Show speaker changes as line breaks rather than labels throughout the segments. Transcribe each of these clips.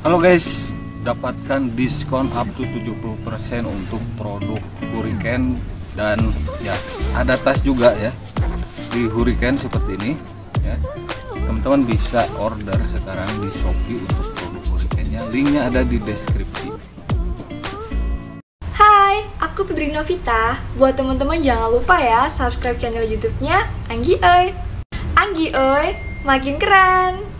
Halo guys, dapatkan diskon up to 70% untuk produk Hurricane dan ya ada tas juga ya di Hurricane seperti ini ya. Teman-teman bisa order sekarang di Shopee untuk produk Hurricane-nya. Linknya ada di deskripsi. Hai, aku Febri Novita. Buat teman-teman jangan lupa ya subscribe channel YouTube-nya Anggi Oi. Anggi Oi, makin keren.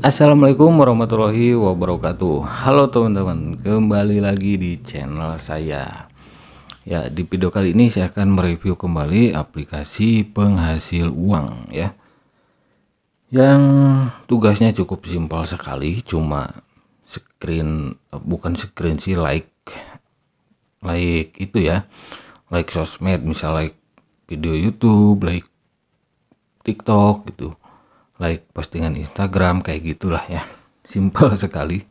Assalamualaikum warahmatullahi wabarakatuh Halo teman-teman Kembali lagi di channel saya Ya di video kali ini saya akan mereview kembali aplikasi penghasil uang ya Yang tugasnya cukup simpel sekali Cuma screen bukan screen sih like Like itu ya Like sosmed misalnya like video YouTube like TikTok gitu like postingan Instagram kayak gitulah ya simpel sekali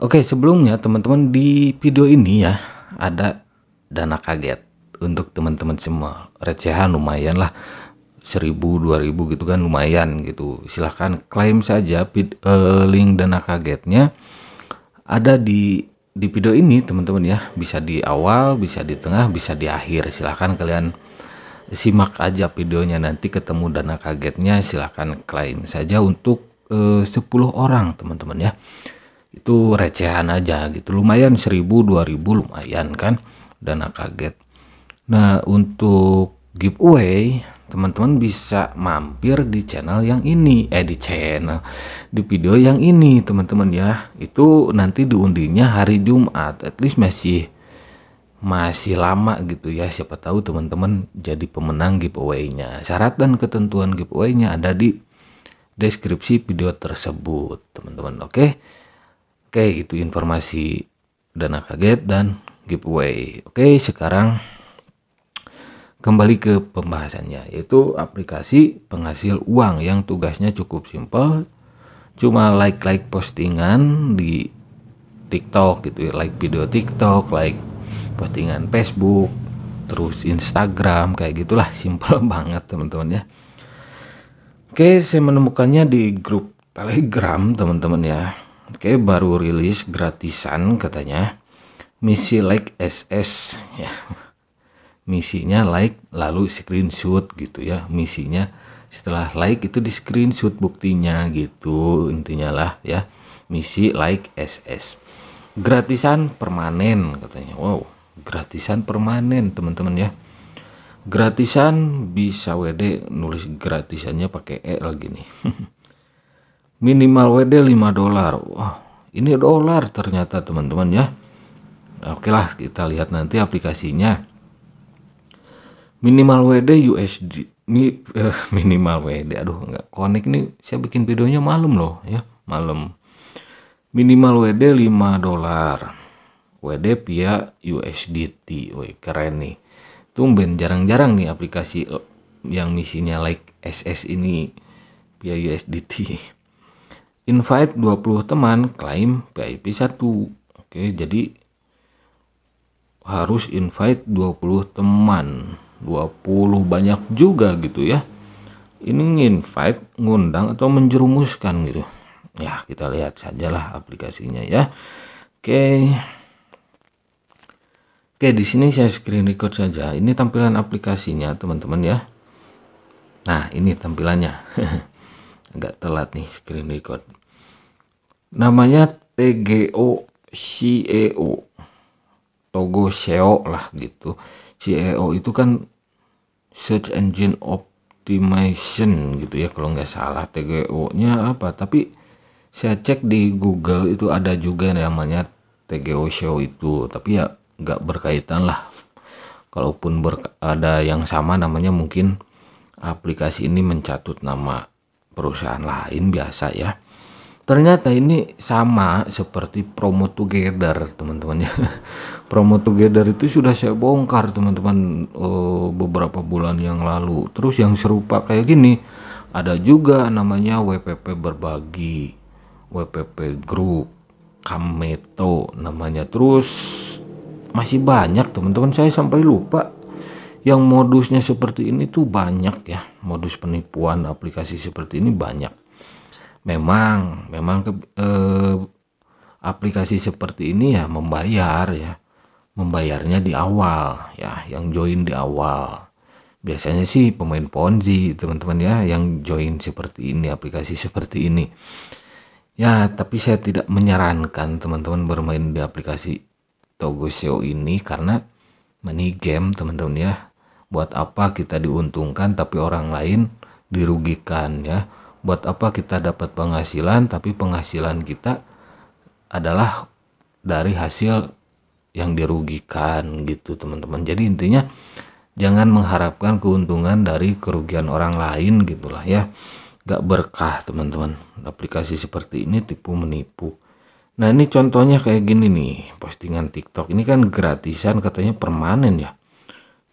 oke sebelumnya teman-teman di video ini ya ada dana kaget untuk teman-teman semua recehan lumayan lah 1000 2000 gitu kan lumayan gitu silahkan klaim saja eh, link dana kagetnya ada di di video ini teman-teman ya bisa di awal bisa di tengah bisa di akhir silahkan kalian Simak aja videonya nanti ketemu dana kagetnya silahkan klaim saja untuk eh, 10 orang teman-teman ya. Itu recehan aja gitu. Lumayan 1000 2000 lumayan kan dana kaget. Nah, untuk giveaway teman-teman bisa mampir di channel yang ini eh di channel di video yang ini teman-teman ya itu nanti diundinya hari Jumat at least masih masih lama gitu ya siapa tahu teman-teman jadi pemenang giveaway-nya syarat dan ketentuan giveaway-nya ada di deskripsi video tersebut teman-teman oke oke itu informasi dana kaget dan giveaway oke sekarang kembali ke pembahasannya yaitu aplikasi penghasil uang yang tugasnya cukup simpel cuma like like postingan di TikTok gitu ya, like video TikTok like postingan Facebook terus Instagram kayak gitulah simple banget teman-teman ya Oke saya menemukannya di grup Telegram teman-teman ya Oke baru rilis gratisan katanya misi like SS ya misinya like lalu screenshot gitu ya misinya setelah like itu di screenshot buktinya gitu intinya lah ya misi like SS gratisan permanen katanya wow gratisan permanen teman-teman ya gratisan bisa WD nulis gratisannya pakai E lagi nih minimal WD 5 dolar wah ini dolar ternyata teman-teman ya oke lah kita lihat nanti aplikasinya minimal WD USD mi, eh, minimal WD aduh nggak connect nih saya bikin videonya malam loh ya malam minimal WD 5 dolar WD via USDT. Woi, keren nih. Tumben jarang-jarang nih aplikasi yang misinya like SS ini via USDT. Invite 20 teman, klaim VIP 1. Oke, jadi harus invite 20 teman. 20 banyak juga gitu ya. Ini invite, ngundang atau menjerumuskan gitu. Ya, kita lihat sajalah aplikasinya ya. Oke. Okay. Oke, di sini saya screen record saja. Ini tampilan aplikasinya, teman-teman ya. Nah, ini tampilannya. Agak telat nih screen record. Namanya TGO CEO. Togo SEO lah gitu. CEO itu kan search engine optimization gitu ya kalau nggak salah TGO-nya apa, tapi saya cek di Google itu ada juga namanya TGO SEO itu, tapi ya nggak berkaitan lah kalaupun ber, ada yang sama namanya mungkin aplikasi ini mencatut nama perusahaan lain biasa ya ternyata ini sama seperti promo together teman-teman ya promo together itu sudah saya bongkar teman-teman eh, beberapa bulan yang lalu terus yang serupa kayak gini ada juga namanya WPP berbagi WPP group Kameto namanya terus masih banyak teman-teman saya sampai lupa yang modusnya seperti ini tuh banyak ya modus penipuan aplikasi seperti ini banyak memang memang ke, eh, aplikasi seperti ini ya membayar ya membayarnya di awal ya yang join di awal biasanya sih pemain ponzi teman-teman ya yang join seperti ini aplikasi seperti ini ya tapi saya tidak menyarankan teman-teman bermain di aplikasi Togo Show ini karena money game teman-teman ya buat apa kita diuntungkan tapi orang lain dirugikan ya buat apa kita dapat penghasilan tapi penghasilan kita adalah dari hasil yang dirugikan gitu teman-teman jadi intinya jangan mengharapkan keuntungan dari kerugian orang lain gitulah ya gak berkah teman-teman aplikasi seperti ini tipu menipu Nah ini contohnya kayak gini nih postingan TikTok ini kan gratisan katanya permanen ya.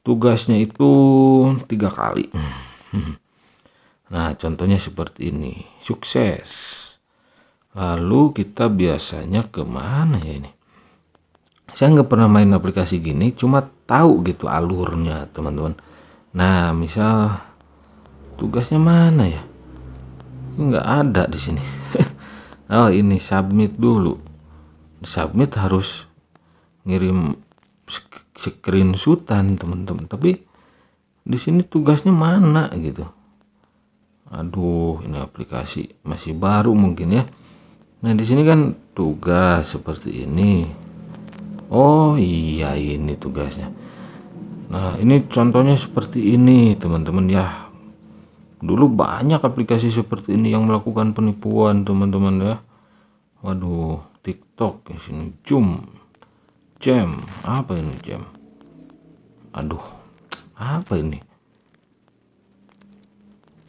Tugasnya itu tiga kali. Nah contohnya seperti ini sukses. Lalu kita biasanya kemana ya ini? Saya nggak pernah main aplikasi gini, cuma tahu gitu alurnya teman-teman. Nah misal tugasnya mana ya? Nggak ada di sini. oh ini submit dulu submit harus ngirim screenshotan teman-teman tapi di sini tugasnya mana gitu aduh ini aplikasi masih baru mungkin ya nah di sini kan tugas seperti ini oh iya ini tugasnya nah ini contohnya seperti ini teman-teman ya dulu banyak aplikasi seperti ini yang melakukan penipuan teman-teman ya waduh tiktok di sini jum jam apa ini jam aduh apa ini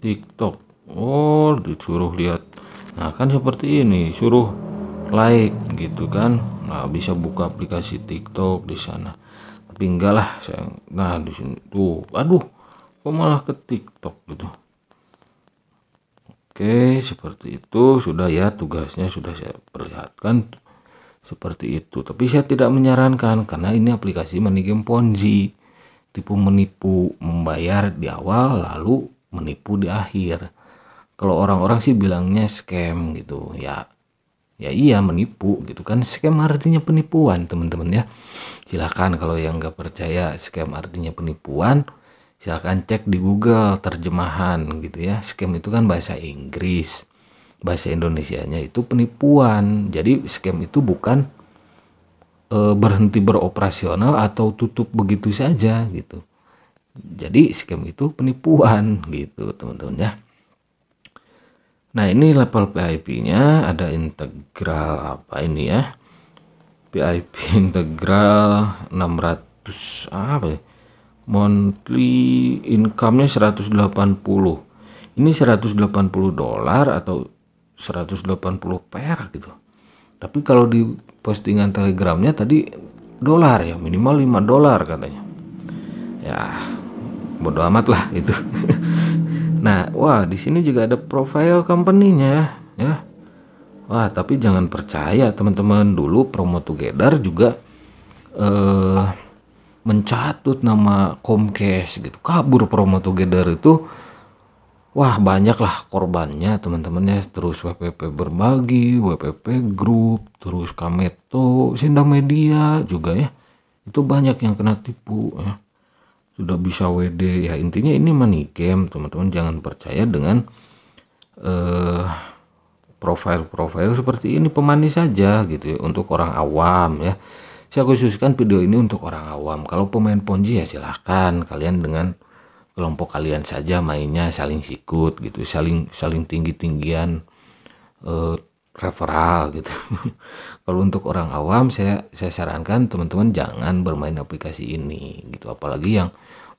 tiktok oh disuruh lihat nah kan seperti ini suruh like gitu kan nah bisa buka aplikasi tiktok di sana tapi enggak lah saya nah di sini tuh aduh kok malah ke tiktok gitu Oke, seperti itu sudah ya tugasnya sudah saya perlihatkan seperti itu. Tapi saya tidak menyarankan karena ini aplikasi money game ponzi. Tipu menipu, membayar di awal lalu menipu di akhir. Kalau orang-orang sih bilangnya scam gitu. Ya ya iya menipu gitu kan scam artinya penipuan teman-teman ya silahkan kalau yang nggak percaya scam artinya penipuan silahkan cek di Google terjemahan gitu ya scam itu kan bahasa Inggris bahasa Indonesia-nya itu penipuan jadi scam itu bukan e, berhenti beroperasional atau tutup begitu saja gitu jadi scam itu penipuan gitu teman-teman ya nah ini level PIP nya ada integral apa ini ya PIP integral 600 apa ya monthly income-nya 180. Ini 180 dolar atau 180 perak gitu. Tapi kalau di postingan Telegramnya tadi dolar ya, minimal 5 dolar katanya. Ya, bodo amat lah itu. nah, wah di sini juga ada profile company-nya ya, ya. Wah, tapi jangan percaya teman-teman dulu Promo Together juga eh mencatut nama Comcast gitu kabur promo together itu wah banyaklah korbannya teman-temannya terus WPP berbagi WPP grup terus Kameto Sinda Media juga ya itu banyak yang kena tipu ya sudah bisa WD ya intinya ini money game teman-teman jangan percaya dengan eh, profil-profil seperti ini pemanis saja gitu ya, untuk orang awam ya saya khususkan video ini untuk orang awam. Kalau pemain ponji ya silahkan kalian dengan kelompok kalian saja mainnya saling sikut gitu, saling saling tinggi-tinggian eh, referral gitu. Kalau untuk orang awam saya saya sarankan teman-teman jangan bermain aplikasi ini gitu, apalagi yang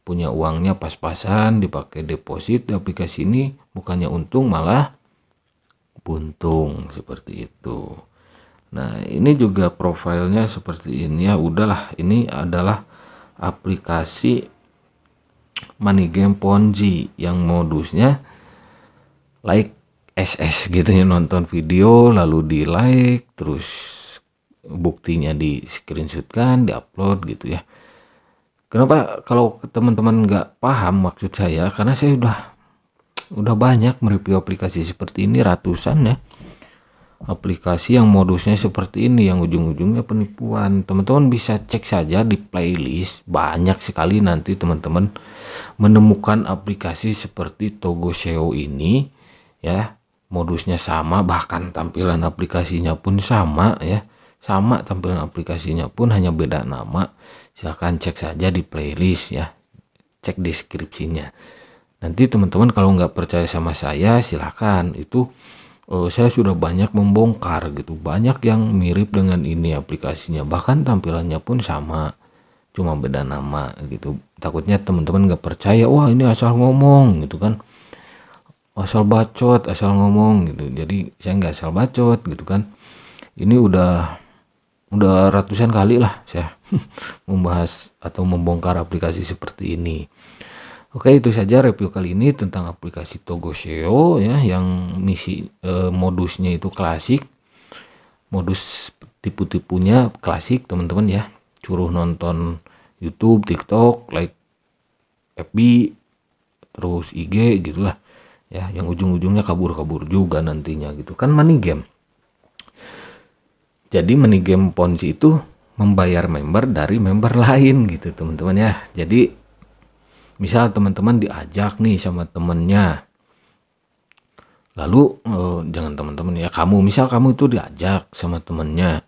punya uangnya pas-pasan dipakai deposit di aplikasi ini bukannya untung malah buntung seperti itu. Nah, ini juga profilnya seperti ini ya. Udahlah, ini adalah aplikasi money game Ponzi yang modusnya like SS gitu ya nonton video lalu di like terus buktinya di screenshot kan, di upload gitu ya. Kenapa kalau teman-teman nggak paham maksud saya karena saya udah udah banyak mereview aplikasi seperti ini ratusan ya aplikasi yang modusnya seperti ini yang ujung-ujungnya penipuan. Teman-teman bisa cek saja di playlist banyak sekali nanti teman-teman menemukan aplikasi seperti Togo SEO ini ya. Modusnya sama bahkan tampilan aplikasinya pun sama ya. Sama tampilan aplikasinya pun hanya beda nama. Silahkan cek saja di playlist ya. Cek deskripsinya. Nanti teman-teman kalau nggak percaya sama saya silahkan itu uh, saya sudah banyak membongkar gitu banyak yang mirip dengan ini aplikasinya bahkan tampilannya pun sama cuma beda nama gitu takutnya teman-teman nggak percaya wah ini asal ngomong gitu kan asal bacot asal ngomong gitu jadi saya nggak asal bacot gitu kan ini udah udah ratusan kali lah saya membahas atau membongkar aplikasi seperti ini Oke, itu saja review kali ini tentang aplikasi Togo SEO ya yang misi eh, modusnya itu klasik. Modus tipu-tipunya klasik, teman-teman ya. Curuh nonton YouTube, TikTok, like FB, terus IG gitulah. Ya, yang ujung-ujungnya kabur-kabur juga nantinya gitu. Kan money game. Jadi money game Ponzi itu membayar member dari member lain gitu, teman-teman ya. Jadi misal teman-teman diajak nih sama temennya lalu eh, jangan teman-teman ya kamu misal kamu itu diajak sama temennya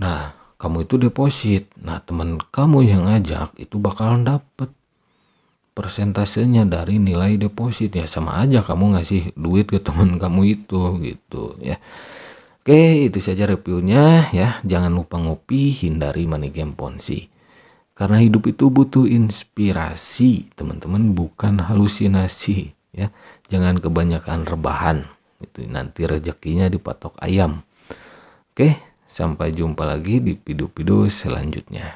nah kamu itu deposit nah teman kamu yang ngajak itu bakalan dapet persentasenya dari nilai deposit ya sama aja kamu ngasih duit ke teman kamu itu gitu ya Oke, itu saja reviewnya ya. Jangan lupa ngopi, hindari money game ponzi. Karena hidup itu butuh inspirasi, teman-teman, bukan halusinasi ya. Jangan kebanyakan rebahan. Itu nanti rezekinya dipatok ayam. Oke, sampai jumpa lagi di video-video selanjutnya.